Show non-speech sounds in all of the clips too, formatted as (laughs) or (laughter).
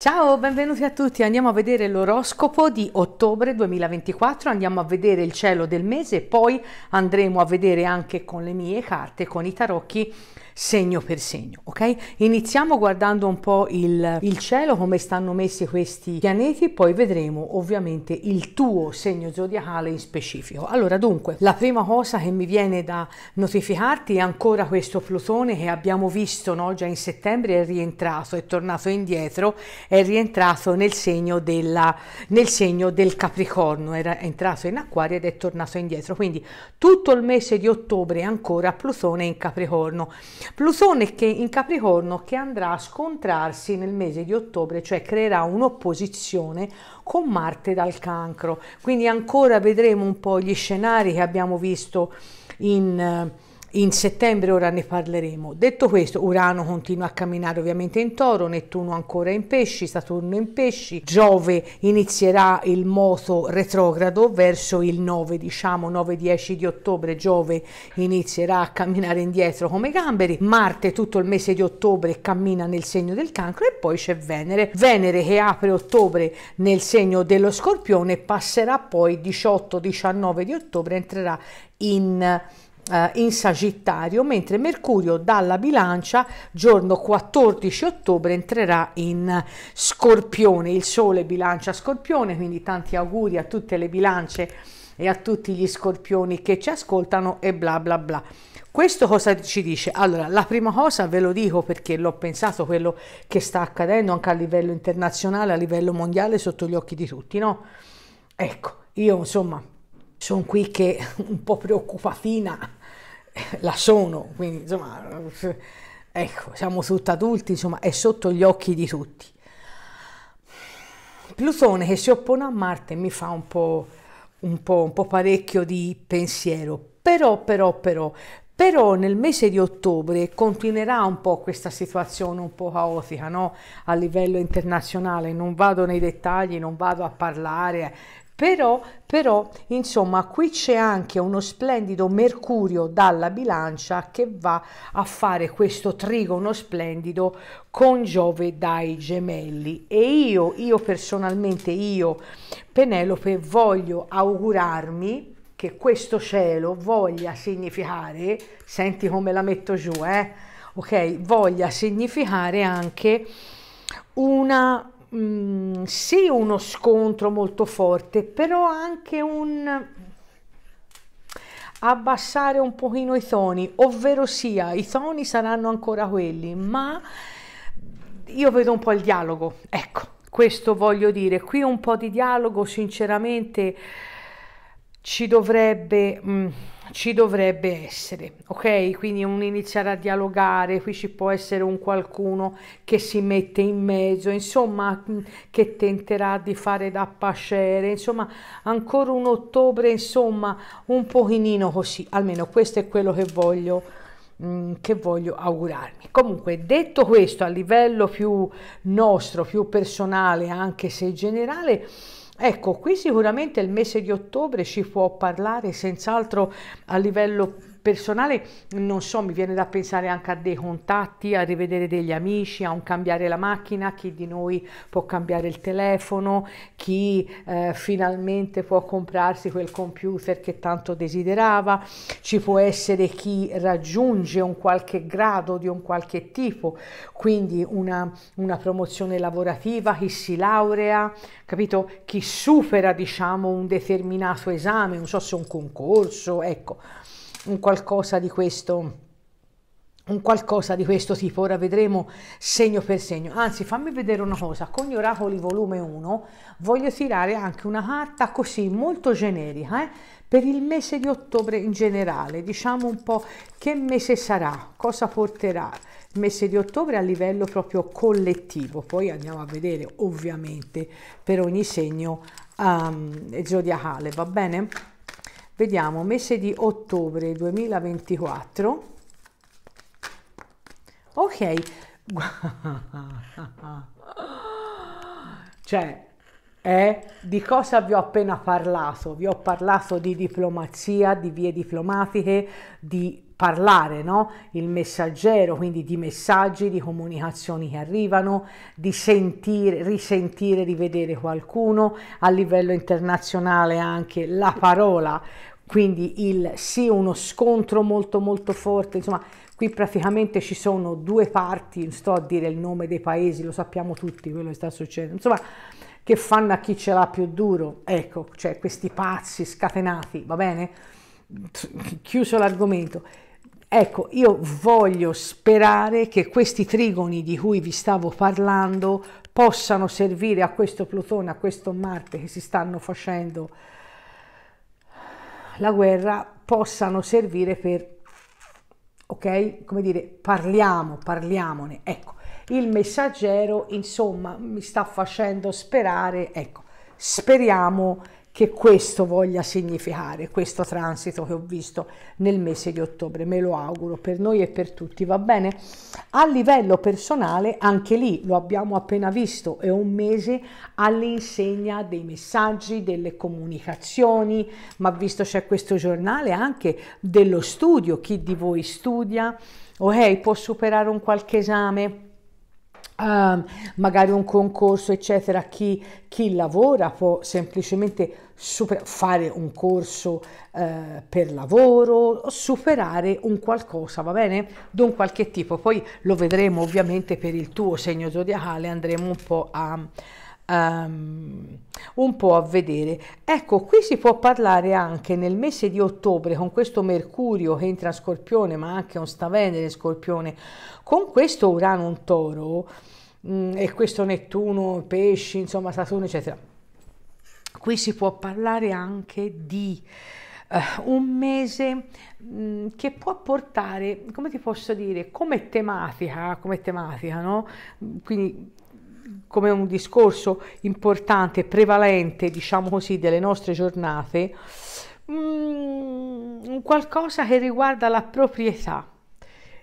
Ciao, benvenuti a tutti. Andiamo a vedere l'oroscopo di ottobre 2024, andiamo a vedere il cielo del mese e poi andremo a vedere anche con le mie carte, con i tarocchi segno per segno, ok? Iniziamo guardando un po' il, il cielo, come stanno messi questi pianeti, poi vedremo ovviamente il tuo segno zodiacale in specifico. Allora, dunque, la prima cosa che mi viene da notificarti è ancora questo Plutone che abbiamo visto no? già in settembre, è rientrato, è tornato indietro, è rientrato nel segno, della, nel segno del Capricorno, era entrato in acquario ed è tornato indietro. Quindi tutto il mese di ottobre ancora Plutone in Capricorno. Plutone che in Capricorno che andrà a scontrarsi nel mese di ottobre, cioè creerà un'opposizione con Marte dal cancro. Quindi ancora vedremo un po' gli scenari che abbiamo visto in eh, in settembre ora ne parleremo. Detto questo, Urano continua a camminare ovviamente in toro, Nettuno ancora in pesci, Saturno in pesci, Giove inizierà il moto retrogrado verso il 9, diciamo 9-10 di ottobre, Giove inizierà a camminare indietro come gamberi, Marte tutto il mese di ottobre cammina nel segno del cancro e poi c'è Venere, Venere che apre ottobre nel segno dello scorpione passerà poi 18-19 di ottobre, entrerà in eh, in Sagittario, mentre Mercurio dalla bilancia giorno 14 ottobre entrerà in Scorpione, il Sole bilancia Scorpione, quindi tanti auguri a tutte le bilance e a tutti gli scorpioni che ci ascoltano e bla bla bla. Questo cosa ci dice? Allora, la prima cosa ve lo dico perché l'ho pensato, quello che sta accadendo anche a livello internazionale, a livello mondiale, sotto gli occhi di tutti, no? Ecco, io insomma sono qui che (laughs) un po' preoccupatina (laughs) la sono, quindi insomma, (laughs) ecco, siamo tutti adulti, insomma, è sotto gli occhi di tutti. Plutone che si oppone a Marte mi fa un po', un po', un po parecchio di pensiero, però, però, però, però nel mese di ottobre continuerà un po' questa situazione un po' caotica no? a livello internazionale, non vado nei dettagli, non vado a parlare, però, però, insomma, qui c'è anche uno splendido Mercurio dalla bilancia che va a fare questo trigono splendido con Giove dai gemelli. E io, io personalmente, io, Penelope, voglio augurarmi che questo cielo voglia significare, senti come la metto giù, eh? ok, voglia significare anche una Mm, sì uno scontro molto forte, però anche un abbassare un pochino i toni, ovvero sia i toni saranno ancora quelli, ma io vedo un po' il dialogo, ecco, questo voglio dire, qui un po' di dialogo sinceramente ci dovrebbe... Mh, mm, ci dovrebbe essere, ok? Quindi un iniziare a dialogare, qui ci può essere un qualcuno che si mette in mezzo, insomma, mm, che tenterà di fare da pascere, insomma, ancora un ottobre, insomma, un pochinino così, almeno questo è quello che voglio mm, che voglio augurarmi. Comunque, detto questo, a livello più nostro, più personale, anche se generale, Ecco, qui sicuramente il mese di ottobre ci può parlare senz'altro a livello personale, non so, mi viene da pensare anche a dei contatti, a rivedere degli amici, a un cambiare la macchina, chi di noi può cambiare il telefono, chi eh, finalmente può comprarsi quel computer che tanto desiderava, ci può essere chi raggiunge un qualche grado di un qualche tipo, quindi una, una promozione lavorativa, chi si laurea, capito? Chi supera diciamo un determinato esame, non so se un concorso, ecco un qualcosa di questo un qualcosa di questo tipo, ora vedremo segno per segno. Anzi, fammi vedere una cosa, con gli oracoli volume 1 voglio tirare anche una carta così molto generica, eh? per il mese di ottobre in generale, diciamo un po' che mese sarà, cosa porterà il mese di ottobre a livello proprio collettivo. Poi andiamo a vedere ovviamente per ogni segno um, zodiacale, va bene? Vediamo, mese di ottobre 2024. Ok, (laughs) cioè, eh, di cosa vi ho appena parlato? Vi ho parlato di diplomazia, di vie diplomatiche, di parlare, no? il messaggero, quindi di messaggi, di comunicazioni che arrivano, di sentire, risentire, rivedere qualcuno, a livello internazionale anche la parola, quindi il sì, uno scontro molto molto forte, insomma qui praticamente ci sono due parti, non sto a dire il nome dei paesi, lo sappiamo tutti quello che sta succedendo, insomma che fanno a chi ce l'ha più duro, ecco, cioè questi pazzi scatenati, va bene? Chiuso l'argomento. Ecco, io voglio sperare che questi trigoni di cui vi stavo parlando possano servire a questo Plutone, a questo Marte che si stanno facendo la guerra, possano servire per, ok, come dire, parliamo, parliamone. Ecco, il messaggero, insomma, mi sta facendo sperare, ecco, speriamo che questo voglia significare, questo transito che ho visto nel mese di ottobre, me lo auguro per noi e per tutti, va bene? A livello personale, anche lì lo abbiamo appena visto, è un mese all'insegna dei messaggi, delle comunicazioni, ma visto c'è questo giornale anche dello studio, chi di voi studia, ok, può superare un qualche esame, Uh, magari un concorso, eccetera, chi, chi lavora può semplicemente super, fare un corso eh, per lavoro, superare un qualcosa, va bene? Di un qualche tipo. Poi lo vedremo ovviamente per il tuo segno zodiacale, andremo un po' a... Um, un po' a vedere. Ecco, qui si può parlare anche nel mese di ottobre con questo Mercurio che entra in Scorpione, ma anche un sta Scorpione, con questo Urano un Toro mh, mm, e questo Nettuno, Pesci, insomma Saturno, eccetera Qui si può parlare anche di uh, un mese mh, mm, che può portare, come ti posso dire, come tematica, come tematica, no? Quindi come un discorso importante, prevalente, diciamo così, delle nostre giornate, mh, mm, qualcosa che riguarda la proprietà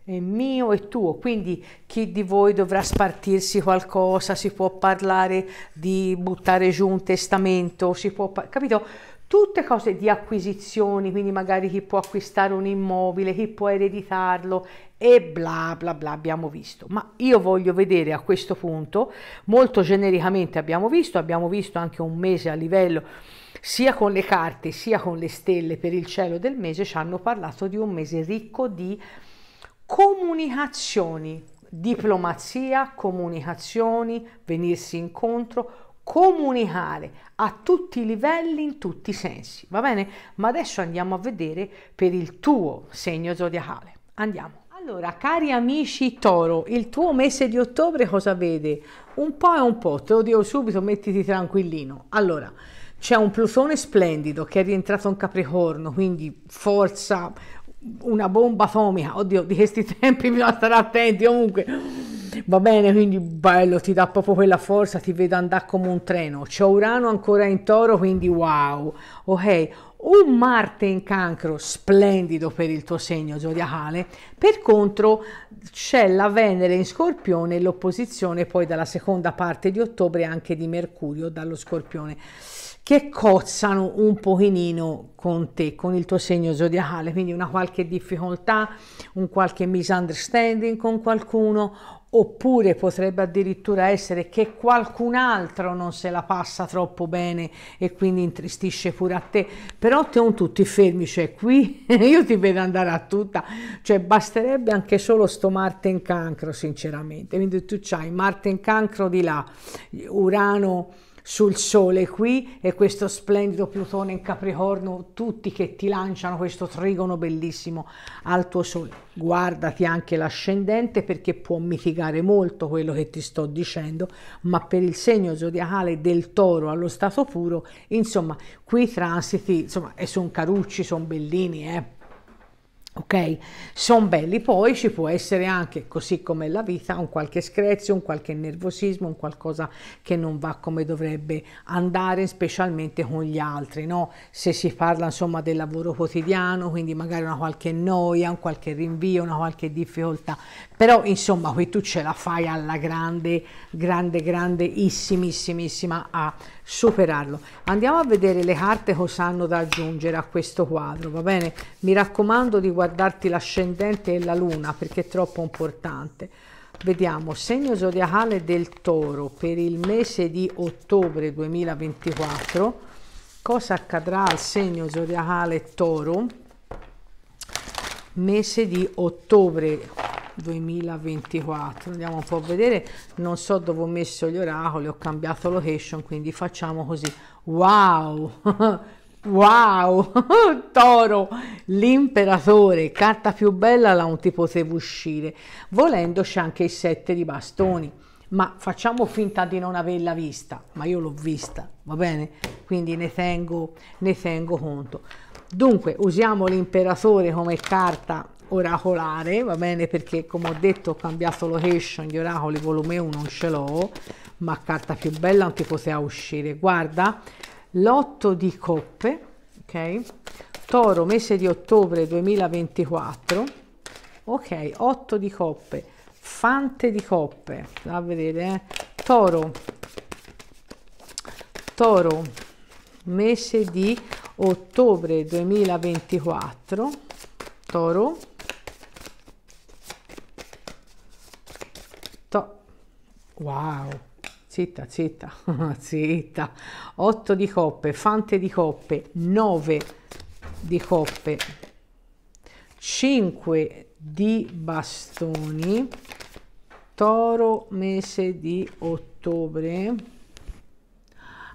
è mio e tuo, quindi chi di voi dovrà spartirsi qualcosa, si può parlare di buttare giù un testamento, si può, capito? Tutte cose di acquisizioni, quindi magari chi può acquistare un immobile, chi può ereditarlo e bla bla bla abbiamo visto. Ma io voglio vedere a questo punto, molto genericamente abbiamo visto, abbiamo visto anche un mese a livello sia con le carte sia con le stelle per il cielo del mese ci hanno parlato di un mese ricco di comunicazioni, diplomazia, comunicazioni, venirsi incontro, comunicare a tutti i livelli, in tutti i sensi, va bene? Ma adesso andiamo a vedere per il tuo segno zodiacale. Andiamo. Allora, cari amici Toro, il tuo mese di ottobre cosa vede? Un po' e un po', te lo dico subito, mettiti tranquillino. Allora, c'è un Plutone splendido che è rientrato in Capricorno, quindi forza, una bomba atomica, oddio, di questi (laughs) tempi bisogna stare attenti comunque. Va bene, quindi bello, ti dà proprio quella forza, ti vedo andare come un treno. C'è Urano ancora in toro, quindi wow. Ok, un Marte in cancro splendido per il tuo segno zodiacale, per contro c'è la Venere in Scorpione l'opposizione poi dalla seconda parte di ottobre anche di Mercurio dallo Scorpione che cozzano un pochino con te, con il tuo segno zodiacale, quindi una qualche difficoltà, un qualche misunderstanding con qualcuno, oppure potrebbe addirittura essere che qualcun altro non se la passa troppo bene e quindi intristisce pure a te, però te un tutti fermi, cioè qui (laughs) io ti vedo andare a tutta, cioè basterebbe anche solo sto Marte in cancro sinceramente, quindi tu c'hai Marte in cancro di là, Urano sul Sole qui e questo splendido Plutone in Capricorno, tutti che ti lanciano questo trigono bellissimo al tuo Sole. Guardati anche l'ascendente perché può mitigare molto quello che ti sto dicendo, ma per il segno zodiacale del toro allo stato puro, insomma, qui transiti, insomma, e sono carucci, sono bellini, eh Ok, sono belli, poi ci può essere anche, così come la vita, un qualche screzio, un qualche nervosismo, un qualcosa che non va come dovrebbe andare, specialmente con gli altri, no? Se si parla insomma del lavoro quotidiano, quindi magari una qualche noia, un qualche rinvio, una qualche difficoltà, però insomma qui tu ce la fai alla grande, grande, grande, issimissimissima a superarlo. Andiamo a vedere le carte cosa hanno da aggiungere a questo quadro, va bene? Mi raccomando di guardarti l'ascendente e la luna perché è troppo importante. Vediamo, segno zodiacale del toro per il mese di ottobre 2024. Cosa accadrà al segno zodiacale toro? Mese di ottobre 2024 andiamo un po' a vedere non so dove ho messo gli oracoli ho cambiato location quindi facciamo così wow (laughs) wow (laughs) toro l'imperatore carta più bella la non ti potevo uscire volendo c'è anche i 7 di bastoni ma facciamo finta di non averla vista ma io l'ho vista va bene quindi ne tengo ne tengo conto dunque usiamo l'imperatore come carta oracolare, va bene? Perché come ho detto ho cambiato location, gli oracoli volume 1 non ce l'ho, ma carta più bella non ti poteva uscire. Guarda, l'otto di coppe, ok? Toro, mese di ottobre 2024, ok, otto di coppe, fante di coppe, va a vedere, eh? Toro, Toro, mese di ottobre 2024, Toro, Wow, zitta, zitta, (laughs) zitta. 8 di coppe, fante di coppe, 9 di coppe, 5 di bastoni, toro mese di ottobre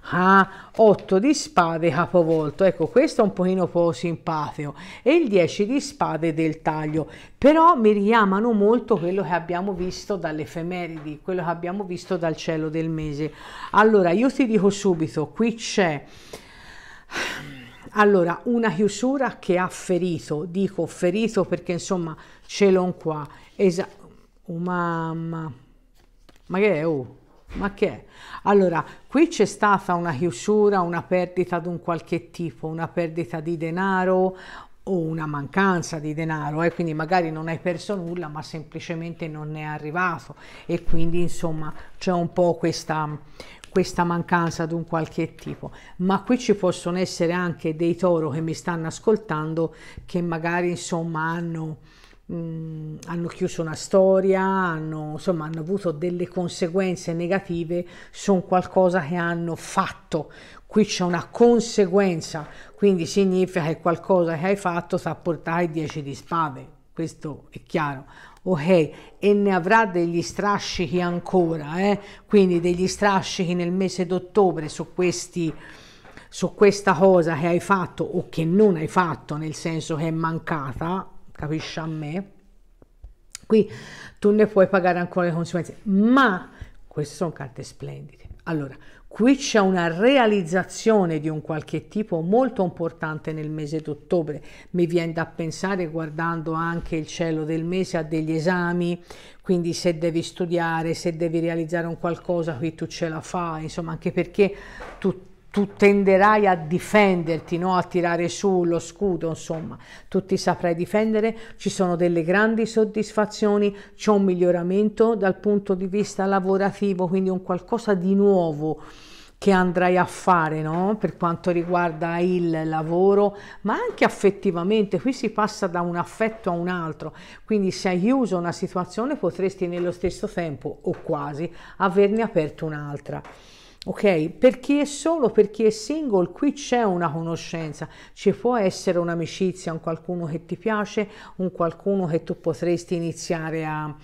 ah, 8 di spade capovolto ecco questo è un pochino poco simpatico e il 10 di spade del taglio però mi richiamano molto quello che abbiamo visto dalle effemeridi quello che abbiamo visto dal cielo del mese allora io ti dico subito qui c'è allora, una chiusura che ha ferito, dico ferito perché insomma ce l'ho qua. esatto oh, mamma, ma che è? Oh? Ma che è? Allora, qui c'è stata una chiusura, una perdita di un qualche tipo, una perdita di denaro o una mancanza di denaro, eh? quindi magari non hai perso nulla, ma semplicemente non ne è arrivato e quindi insomma c'è un po' questa, questa mancanza di un qualche tipo, ma qui ci possono essere anche dei toro che mi stanno ascoltando che magari insomma hanno hanno chiuso una storia, hanno, insomma, hanno avuto delle conseguenze negative su qualcosa che hanno fatto. Qui c'è una conseguenza, quindi significa che qualcosa che hai fatto ti ha portato 10 di spade, questo è chiaro ok? E ne avrà degli strascichi ancora, eh? quindi degli strascichi nel mese d'ottobre su questi su questa cosa che hai fatto o che non hai fatto, nel senso che è mancata, capisci a me? Qui tu ne puoi pagare ancora le conseguenze, ma queste sono carte splendide. Allora, qui c'è una realizzazione di un qualche tipo molto importante nel mese d'ottobre. Mi viene da pensare, guardando anche il cielo del mese, a degli esami, quindi se devi studiare, se devi realizzare un qualcosa, qui tu ce la fai, insomma, anche perché tutto tu tenderai a difenderti, no? a tirare su lo scudo, insomma, tu ti saprai difendere, ci sono delle grandi soddisfazioni, c'è un miglioramento dal punto di vista lavorativo, quindi un qualcosa di nuovo che andrai a fare no? per quanto riguarda il lavoro, ma anche affettivamente, qui si passa da un affetto a un altro, quindi se hai chiuso una situazione potresti nello stesso tempo o quasi averne aperto un'altra ok? per chi è solo per chi è single qui c'è una conoscenza, ci può essere un'amicizia, un qualcuno che ti piace, un qualcuno che tu potresti iniziare a,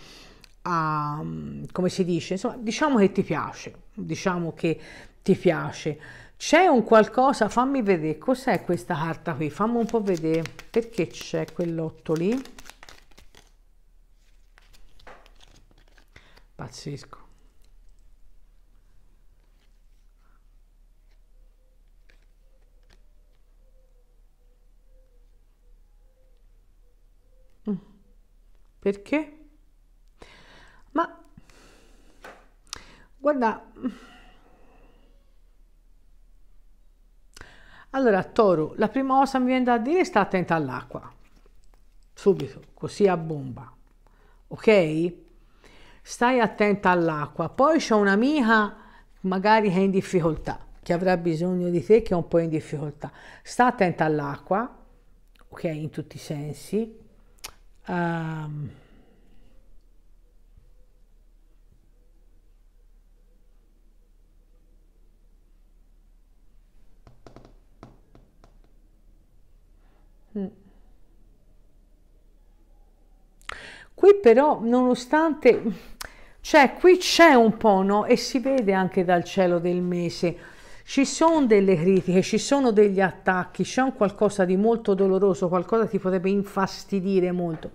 a come si dice, insomma, diciamo che ti piace, diciamo che ti piace. C'è un qualcosa, fammi vedere, cos'è questa carta qui? Fammi un po' vedere perché c'è quell'otto lì. Pazzesco. Perché? Ma guarda, allora Toro, la prima cosa mi viene da dire sta attenta all'acqua, subito, così a bomba, ok? Stai attenta all'acqua, poi c'è un'amica magari che è in difficoltà, che avrà bisogno di te, che è un po' in difficoltà, sta attenta all'acqua, ok, in tutti i sensi, Um, Qui però, nonostante, cioè qui c'è un po', no? E si vede anche dal cielo del mese ci sono delle critiche, ci sono degli attacchi, c'è un qualcosa di molto doloroso, qualcosa che ti potrebbe infastidire molto.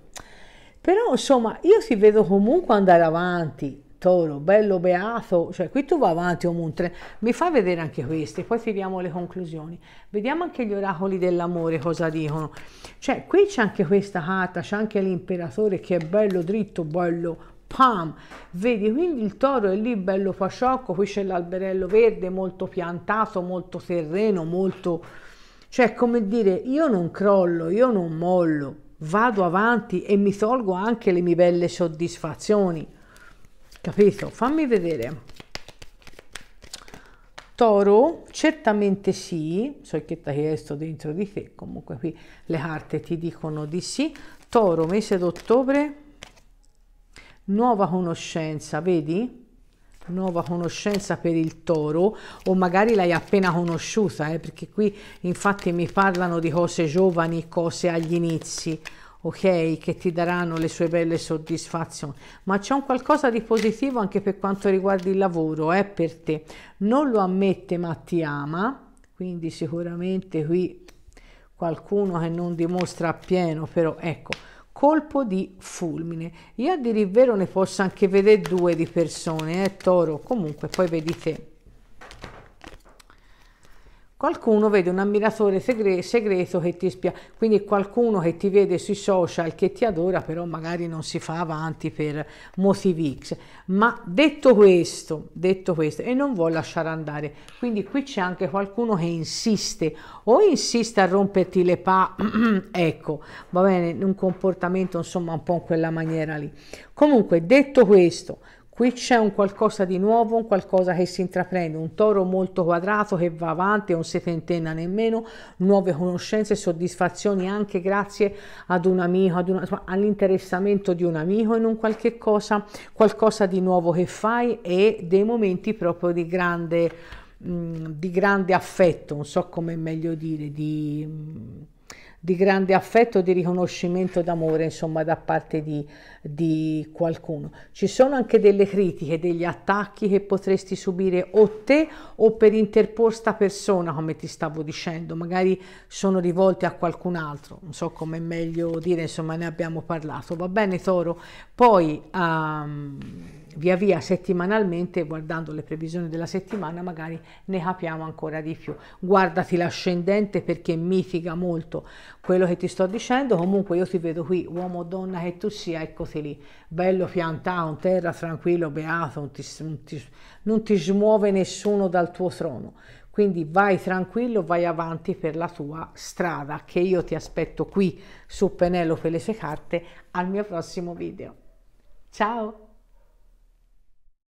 Però insomma, io ti vedo comunque andare avanti, toro, bello beato, cioè qui tu vai avanti o un tre. Mi fa vedere anche queste, poi tiriamo le conclusioni. Vediamo anche gli oracoli dell'amore cosa dicono. Cioè qui c'è anche questa carta, c'è anche l'imperatore che è bello dritto, bello pam, vedi quindi il toro è lì bello fasciocco, qui c'è l'alberello verde molto piantato, molto terreno, molto... cioè come dire io non crollo, io non mollo, vado avanti e mi tolgo anche le mie belle soddisfazioni, capito? Fammi vedere. Toro, certamente sì, so che ti ha chiesto dentro di te, comunque qui le carte ti dicono di sì. Toro, mese d'ottobre, nuova conoscenza, vedi? Nuova conoscenza per il toro o magari l'hai appena conosciuta, eh? perché qui infatti mi parlano di cose giovani, cose agli inizi, ok? Che ti daranno le sue belle soddisfazioni. Ma c'è un qualcosa di positivo anche per quanto riguarda il lavoro, eh, per te. Non lo ammette ma ti ama, quindi sicuramente qui qualcuno che non dimostra appieno, però ecco colpo di fulmine io a dire il vero ne posso anche vedere due di persone eh, toro comunque poi vedete Qualcuno vede un ammiratore segreto che ti spia, quindi qualcuno che ti vede sui social, che ti adora, però magari non si fa avanti per motivi X. Ma detto questo, detto questo, e non vuol lasciare andare, quindi qui c'è anche qualcuno che insiste o insiste a romperti le pa, (clears throat) ecco, va bene, un comportamento insomma un po' in quella maniera lì. Comunque, detto questo, Qui c'è un qualcosa di nuovo, un qualcosa che si intraprende, un toro molto quadrato che va avanti, un si nemmeno, nuove conoscenze e soddisfazioni anche grazie ad un amico, ad una, all'interessamento di un amico in un qualche cosa, qualcosa di nuovo che fai e dei momenti proprio di grande, mh, mm, di grande affetto, non so come meglio dire, di... Mh, di grande affetto, di riconoscimento d'amore, insomma, da parte di, di, qualcuno. Ci sono anche delle critiche, degli attacchi che potresti subire o te o per interposta persona, come ti stavo dicendo, magari sono rivolte a qualcun altro, non so come è meglio dire, insomma, ne abbiamo parlato. Va bene, Toro? Poi... Um, via via settimanalmente guardando le previsioni della settimana magari ne capiamo ancora di più guardati l'ascendente perché mitiga molto quello che ti sto dicendo comunque io ti vedo qui uomo o donna che tu sia eccoti lì bello piantato in terra tranquillo beato non ti, non, ti, non ti smuove nessuno dal tuo trono quindi vai tranquillo, vai avanti per la tua strada, che io ti aspetto qui su Penelope le sue carte al mio prossimo video. Ciao!